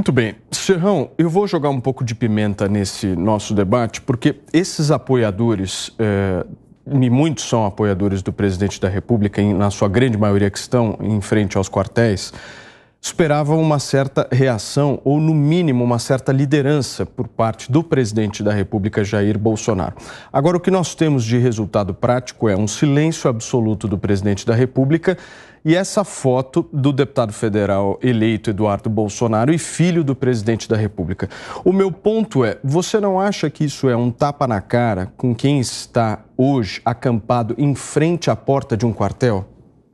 Muito bem. Serrão, eu vou jogar um pouco de pimenta nesse nosso debate, porque esses apoiadores, é, e muitos são apoiadores do presidente da República, na sua grande maioria que estão em frente aos quartéis, esperava uma certa reação, ou no mínimo uma certa liderança por parte do presidente da República, Jair Bolsonaro. Agora, o que nós temos de resultado prático é um silêncio absoluto do presidente da República e essa foto do deputado federal eleito Eduardo Bolsonaro e filho do presidente da República. O meu ponto é: você não acha que isso é um tapa na cara com quem está hoje acampado em frente à porta de um quartel?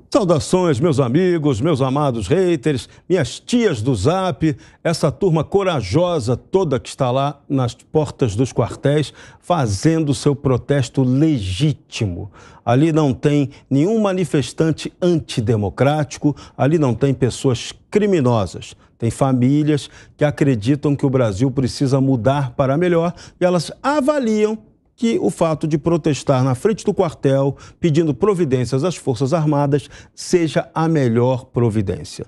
Saudações, meus amigos, meus amados haters, minhas tias do Zap, essa turma corajosa toda que está lá nas portas dos quartéis fazendo seu protesto legítimo. Ali não tem nenhum manifestante antidemocrático, ali não tem pessoas criminosas. Tem famílias que acreditam que o Brasil precisa mudar para melhor e elas avaliam que o fato de protestar na frente do quartel pedindo providências às Forças Armadas seja a melhor providência.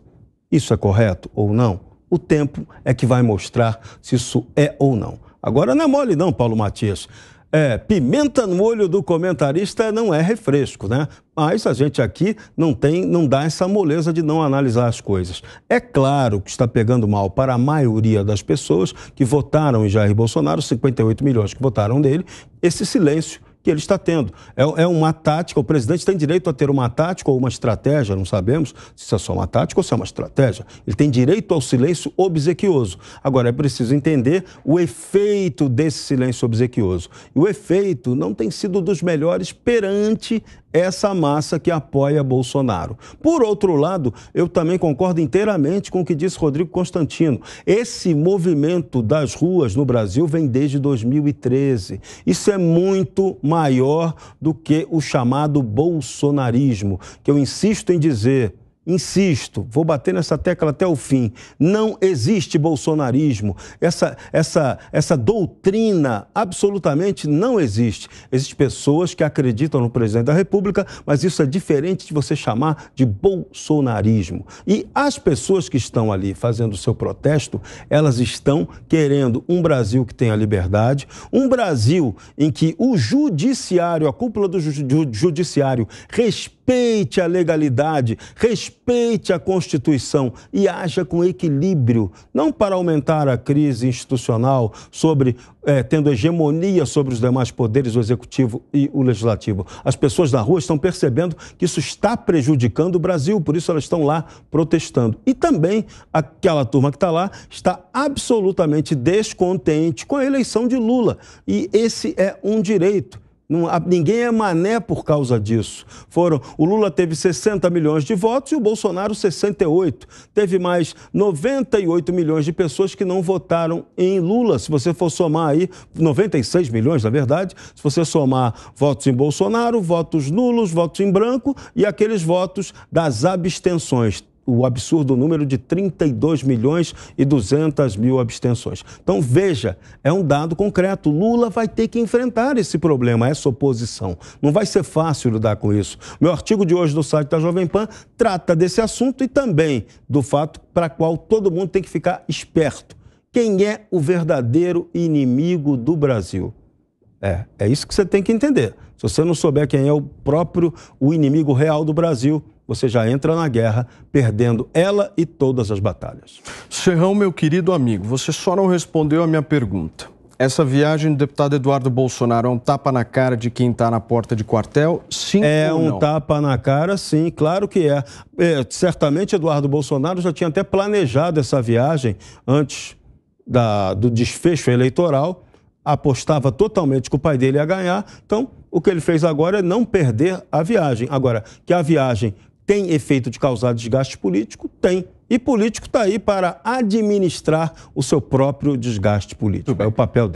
Isso é correto ou não? O tempo é que vai mostrar se isso é ou não. Agora não é mole, não, Paulo Matias. É, pimenta no olho do comentarista não é refresco, né? Mas a gente aqui não tem, não dá essa moleza de não analisar as coisas. É claro que está pegando mal para a maioria das pessoas que votaram em Jair Bolsonaro, 58 milhões que votaram dele. esse silêncio que ele está tendo. É, é, uma tática, o presidente tem direito a ter uma tática ou uma estratégia, não sabemos se é só uma tática ou se é uma estratégia. Ele tem direito ao silêncio obsequioso. Agora, é preciso entender o efeito desse silêncio obsequioso. E o efeito não tem sido dos melhores perante essa massa que apoia Bolsonaro. Por outro lado, eu também concordo inteiramente com o que disse Rodrigo Constantino. Esse movimento das ruas no Brasil vem desde 2013. Isso é muito maior do que o chamado bolsonarismo, que eu insisto em dizer Insisto, vou bater nessa tecla até o fim. Não existe bolsonarismo. Essa, essa, essa doutrina absolutamente não existe. Existem pessoas que acreditam no presidente da República, mas isso é diferente de você chamar de bolsonarismo. E as pessoas que estão ali fazendo o seu protesto, elas estão querendo um Brasil que tenha liberdade, um Brasil em que o judiciário, a cúpula do judiciário, respeite a legalidade, respeite respeite a Constituição e haja com equilíbrio, não para aumentar a crise institucional sobre é, tendo hegemonia sobre os demais poderes, o executivo e o legislativo. As pessoas na rua estão percebendo que isso está prejudicando o Brasil, por isso elas estão lá protestando. E também aquela turma que está lá está absolutamente descontente com a eleição de Lula. E esse é um direito. Não, ninguém é mané por causa disso. Foram, o Lula teve 60 milhões de votos e o Bolsonaro 68. Teve mais 98 milhões de pessoas que não votaram em Lula. Se você for somar aí, 96 milhões, na verdade, se você somar votos em Bolsonaro, votos nulos, votos em branco e aqueles votos das abstenções o absurdo número de 32 milhões e 200 mil abstenções. Então veja, é um dado concreto. Lula vai ter que enfrentar esse problema, essa oposição. Não vai ser fácil lidar com isso. Meu artigo de hoje no site da Jovem Pan trata desse assunto e também do fato para qual todo mundo tem que ficar esperto. Quem é o verdadeiro inimigo do Brasil? É, é isso que você tem que entender. Se você não souber quem é o próprio o inimigo real do Brasil, você já entra na guerra perdendo ela e todas as batalhas. Serrão, meu querido amigo, você só não respondeu a minha pergunta. Essa viagem do deputado Eduardo Bolsonaro é um tapa na cara de quem está na porta de quartel? Sim É ou não? um tapa na cara, sim, claro que é. é. Certamente Eduardo Bolsonaro já tinha até planejado essa viagem antes da, do desfecho eleitoral, apostava totalmente que o pai dele ia ganhar, então o que ele fez agora é não perder a viagem. Agora, que a viagem tem efeito de causar desgaste político? Tem. E político está aí para administrar o seu próprio desgaste político. É o papel dele.